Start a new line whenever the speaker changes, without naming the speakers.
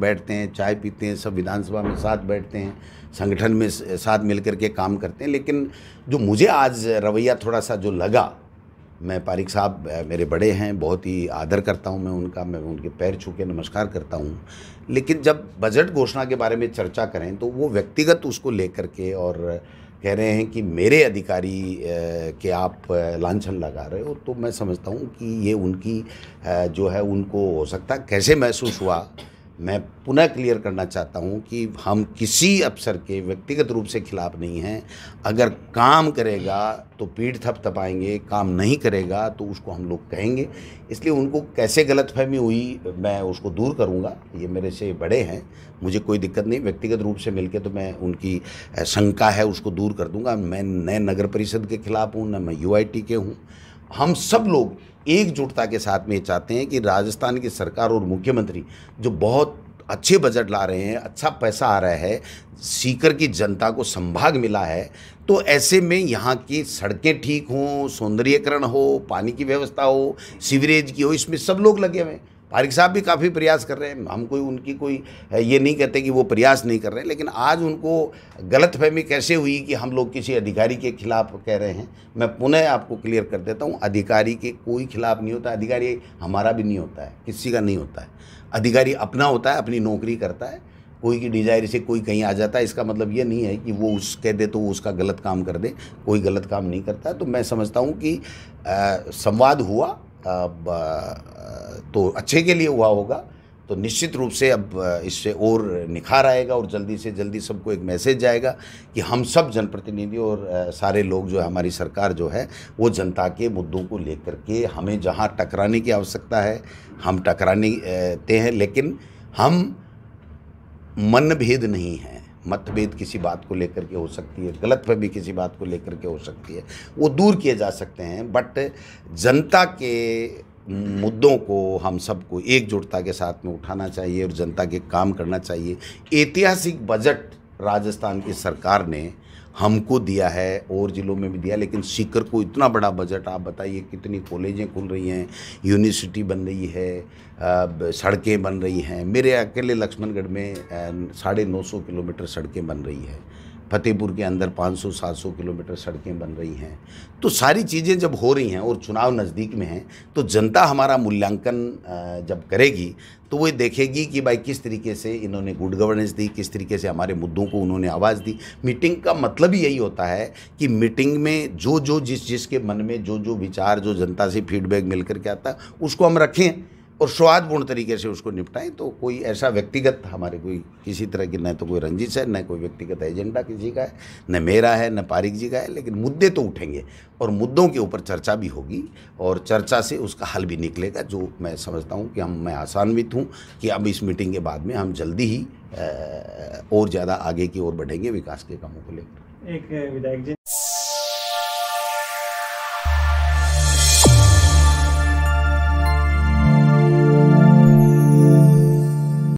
बैठते हैं चाय पीते हैं सब विधानसभा में साथ बैठते हैं संगठन में साथ मिलकर के काम करते हैं लेकिन जो मुझे आज रवैया थोड़ा सा जो लगा मैं पारिक साहब मेरे बड़े हैं बहुत ही आदर करता हूं मैं उनका मैं उनके पैर छू के नमस्कार करता हूं लेकिन जब बजट घोषणा के बारे में चर्चा करें तो वो व्यक्तिगत उसको लेकर के और कह रहे हैं कि मेरे अधिकारी के आप लांछन लगा रहे हो तो मैं समझता हूँ कि ये उनकी जो है उनको हो सकता कैसे महसूस हुआ मैं पुनः क्लियर करना चाहता हूं कि हम किसी अफसर के व्यक्तिगत रूप से खिलाफ नहीं हैं अगर काम करेगा तो पीठ थप थपाएंगे काम नहीं करेगा तो उसको हम लोग कहेंगे इसलिए उनको कैसे गलतफहमी हुई मैं उसको दूर करूंगा ये मेरे से बड़े हैं मुझे कोई दिक्कत नहीं व्यक्तिगत रूप से मिलके तो मैं उनकी शंका है उसको दूर कर दूंगा मैं नए नगर परिषद के खिलाफ हूँ न मैं यू के हूँ हम सब लोग एकजुटता के साथ में ये चाहते हैं कि राजस्थान की सरकार और मुख्यमंत्री जो बहुत अच्छे बजट ला रहे हैं अच्छा पैसा आ रहा है सीकर की जनता को संभाग मिला है तो ऐसे में यहाँ की सड़कें ठीक हों सौंदर्यकरण हो पानी की व्यवस्था हो सीवरेज की हो इसमें सब लोग लगे हुए हैं पारिक साहब भी काफ़ी प्रयास कर रहे हैं हम कोई उनकी कोई ये नहीं कहते कि वो प्रयास नहीं कर रहे हैं लेकिन आज उनको गलतफहमी कैसे हुई कि हम लोग किसी अधिकारी के खिलाफ कह रहे हैं मैं पुनः आपको क्लियर कर देता हूँ अधिकारी के कोई खिलाफ नहीं होता अधिकारी हमारा भी नहीं होता है किसी का नहीं होता है अधिकारी अपना होता है अपनी नौकरी करता है कोई की डिजायर से कोई कहीं आ जाता है इसका मतलब ये नहीं है कि वो उस कह दे तो वो उसका गलत काम कर दे कोई गलत काम नहीं करता है तो मैं समझता हूँ कि संवाद हुआ तो अच्छे के लिए हुआ होगा तो निश्चित रूप से अब इससे और निखार आएगा और जल्दी से जल्दी सबको एक मैसेज जाएगा कि हम सब जनप्रतिनिधि और सारे लोग जो है हमारी सरकार जो है वो जनता के मुद्दों को लेकर के हमें जहां टकराने की आवश्यकता है हम टकराने ते हैं लेकिन हम मन भेद नहीं हैं मतभेद किसी बात को लेकर के हो सकती है गलत भी किसी बात को लेकर के हो सकती है वो दूर किए जा सकते हैं बट जनता के मुद्दों को हम सबको एकजुटता के साथ में उठाना चाहिए और जनता के काम करना चाहिए ऐतिहासिक बजट राजस्थान की सरकार ने हमको दिया है और ज़िलों में भी दिया लेकिन सीकर को इतना बड़ा बजट आप बताइए कितनी कॉलेजें खुल रही हैं यूनिवर्सिटी बन रही है सड़कें बन रही हैं मेरे अकेले लक्ष्मणगढ़ में साढ़े नौ सौ किलोमीटर सड़कें बन रही है फतेहपुर के अंदर 500-700 किलोमीटर सड़कें बन रही हैं तो सारी चीज़ें जब हो रही हैं और चुनाव नज़दीक में हैं तो जनता हमारा मूल्यांकन जब करेगी तो वे देखेगी कि भाई किस तरीके से इन्होंने गुड गवर्नेंस दी किस तरीके से हमारे मुद्दों को उन्होंने आवाज़ दी मीटिंग का मतलब ही यही होता है कि मीटिंग में जो जो जिस जिसके मन में जो जो विचार जो जनता से फीडबैक मिल करके आता है उसको हम रखें और स्वादपूर्ण तरीके से उसको निपटाएं तो कोई ऐसा व्यक्तिगत हमारे कोई किसी तरह की न तो कोई रंजिश है न कोई व्यक्तिगत एजेंडा किसी का है न मेरा है न पारिक जी का है लेकिन मुद्दे तो उठेंगे और मुद्दों के ऊपर चर्चा भी होगी और चर्चा से उसका हल भी निकलेगा जो मैं समझता हूँ कि हम मैं आसान्वित हूँ कि अब इस मीटिंग के बाद में हम जल्दी ही और ज़्यादा आगे की ओर बढ़ेंगे विकास के कामों को लेकर एक विधायक जी